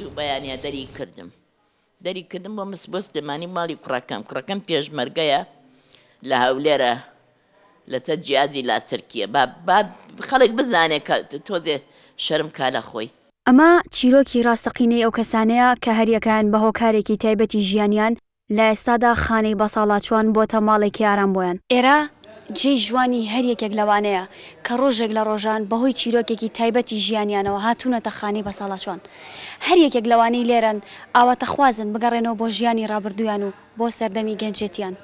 ئاودی و بەیانە دەری کردم دەری کردم بۆ مسبۆس دەمانی ماڵی کوڕەکەم کوڕەکەم پێشمەرگەیە لە هەولێرە لەسەر جیازی لاسەرکیە خەڵک بزانێ تۆزێ شەرم کا لە خۆی ئەمە چیرۆکی ڕاستەقینەی ئەو کەسانەیە کە هەریەکان بە هۆکارێکی تایبەتی ژیانیان لە ئێستادا خانەی بەساڵاچوان بۆتە ماڵێکی ئارام بۆیان ئێرە جێ ژوانی هەر یەکێک لەوانەیە کە ڕۆژێک لە ڕۆژان بەهۆی چیرۆکێکی تایبەتی ژیانیانەوە هاتوونەتە خانی بە ساڵاچوان هەر یەکێک لەوانەی لێرەن ئاواتەخوازن بگەڕێنەوە بۆ ژیانی رابردویان و بۆ سەردەمی گەنجێتیان.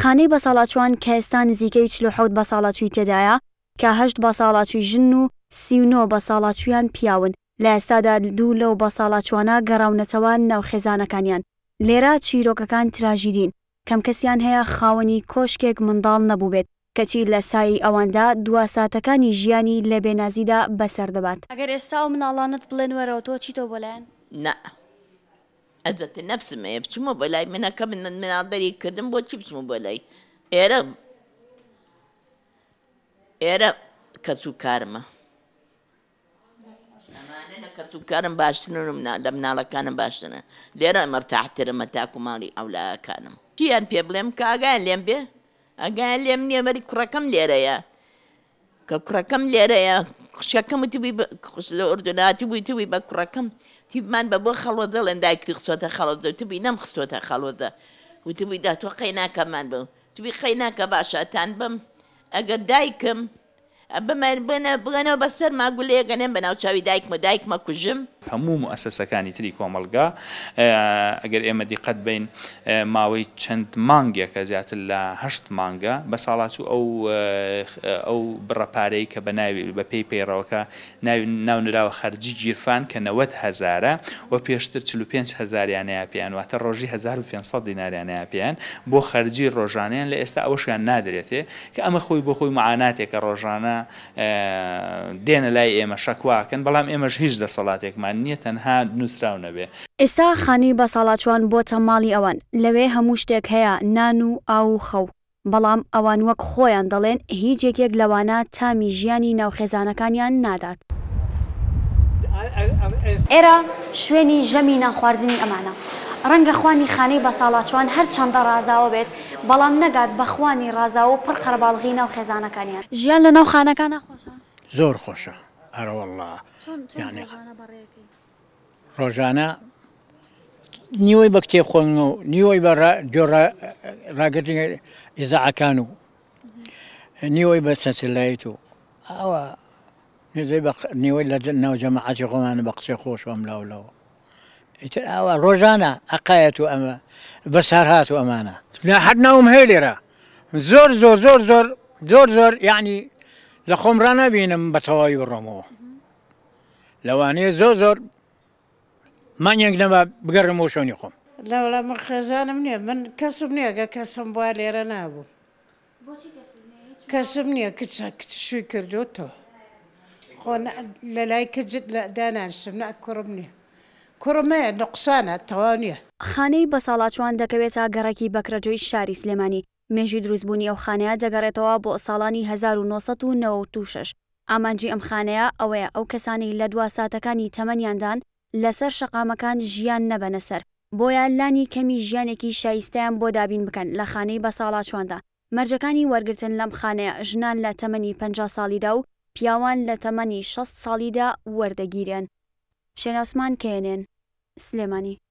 خانەی بە ساڵاچوان کە ئێستا نزیکەی چلوحوت بە ساڵاچوی تێدایە کە هەشت بە ساڵاچوی ژن و سیونۆ بە ساڵاچویان پیاون لە ئێستادا دوو لەو بە ساڵاچوانە گەڕاونەتەوە ناوخێزانەکانیان لێرە چیرۆکەکان تراژیدین کەم کەسیان هەیە خاوەنی کۆشکێک منداڵ نەبوو بێت کەچی لە سایی ئەواندا دواساتەکانی ژیانی لە بێنازیدا بەسەر دەبات ئەگەر ئێستا و مناڵانت بڵێن وەرەوە تۆ چیتۆ بۆلایەن نه ئەجەت نەفسم ەیە بچمە بۆ لای منەکە من منادەری کردم بۆچی بچمە بۆ لای ئێرە ئێرە کەچ و کارمە کەت و کارم باشتنم لە مناڵەکانم باشتنە لێرە مەرتاحترمە تاکو ماڵی ئەولاکانم. کیان پێ بڵێم کە ئاگیان لێم بێ ئەگیان لێم نییە مەری کوڕەکەم لێرەیە کە کوڕەکەم لێرەیە خوشەکەمتی لە ئۆردوناتی بووی توی بە کوڕەکەم تیبمان بە بۆ خەڵۆ دەڵێن دایکی خستۆتە خەڵۆدە توی نەم خستۆتە خەڵۆدە وتبی دا تۆ قەیناکەمان بم توی قەیناکە باشەتان بم ئەگەر دایکم بمەر بنە بڵێنەوە بەسەر ماگوولەیە گەنێن بە ناوچاوی دایکمە دایکمە کوژم هەموو ئەسەسەکانی تری کۆمەلگا ئەگەر ئێمە دیقەت بین ماوەی چەند مانگیەکە زیاتر لە هەشت مانگە بە ساڵاتوو ئەو ئەو بڕەپارەی کە بە ناوی بە پێی پەیڕەوەکە ناونراوە خەرجی گیرفان کە نەوەت هزارە و پێشتر 45 هزاریانەیە پێیان واتە ڕۆژی 1500 دیناریانەیە پێیان بۆ خەرجی ڕۆژانیان لە ئێستا ئەوەشیان نادرێتێ کە ئەمە خۆی بۆ خۆی معاناتێکە ڕۆژانە دێنە لای ئێمە شەکواکەن بەڵام ئێمەش هیچ دەسەڵاتێکمان ئەوان نییە تەنها نووسراو نەبێ ئێستا خانی بە ساڵاتوان بۆتە ماڵی ئەوان لەوێ هەموو شتێک هەیە نان و ئاو خەو بەڵام ئەوان وەک خۆیان دەڵێن هیچ یەکێک لەوانە تامی ژیانی ناوخێزانەکانیان نادات ئێرە شوێنی ژەمی ناخواردنی ئەمانە ڕەنگە خوانی خانەی بە ساڵاتوان هەرچەندە ڕازاوە بێت بەڵام نەگات بەخوانی ڕازاوە پڕ قەرباڵغی ناوخێزانەکانیان ژیان لە ناوخانەکان ناخۆشە زۆر خۆشە. أرى والله يعني روجانا نيوي بكتي خونو نيوي برا جورا راجتين إذا كانوا نيوي بس سلايتو أو نيوي بق نيوي لدنا وجماعة قمان بقصي خوش وأم لو أو روجانا أقايت أما بسهرات وأمانة لا حد نوم هيلرا زور زور زور زور زور زور يعني لە خۆم ڕانەبینم بە تەواوی بڕۆمەوە لەوانەیە زۆر زۆر مانیەک نەما بگەڕم و شۆنی خۆم لەوڵە من خێزانم نییە من کەسم نییە گە کەسم بوا لێرە نابوو کەسم نییە کچە کچشوی کردوتەوە خۆ لە لای کجت داناشم نە کوڕم نییە کوڕمەیە نقصانە تەوا نییە خانەی بە ساڵاچوان دەکەوێت تا گەڕێکی بەکرەجۆی شاری سلێمانی مێژی دروستبوونی ئەو خانەیە جەگەڕێتەوە بۆ ساڵانی 1996 ئامانجی ئەم خانەیە ئەوەیە ئەو کەسانی لە دوا ساتەکانی تەمەنیاندان لەسەر شەقامەکان ژیان نەبەنە سەر بۆیە لانی کەمی ژیانێکی شایستیان بۆ دابین بکەن لە خانەی بە ساڵا چواندا مەرجەکانی وەرگتن لەم خانەیە ژنان لە تەمەنی 50 ساڵیدا و پیاوان لە تەمەنی 6 ساڵیدا وەردەگیرێن شێناسمان کێنێن سلێمانی